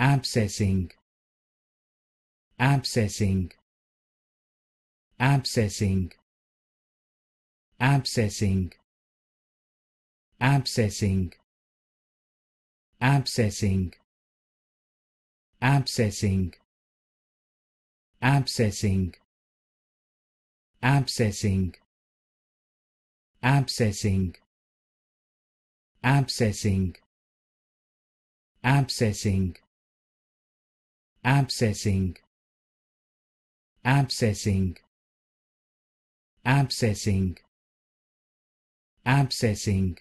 abscessing abscessing abscessing abscessing abscessing abscessing abscessing abscessing abscessing abscessing abscessing abscessing abscessing abscessing abscessing abscessing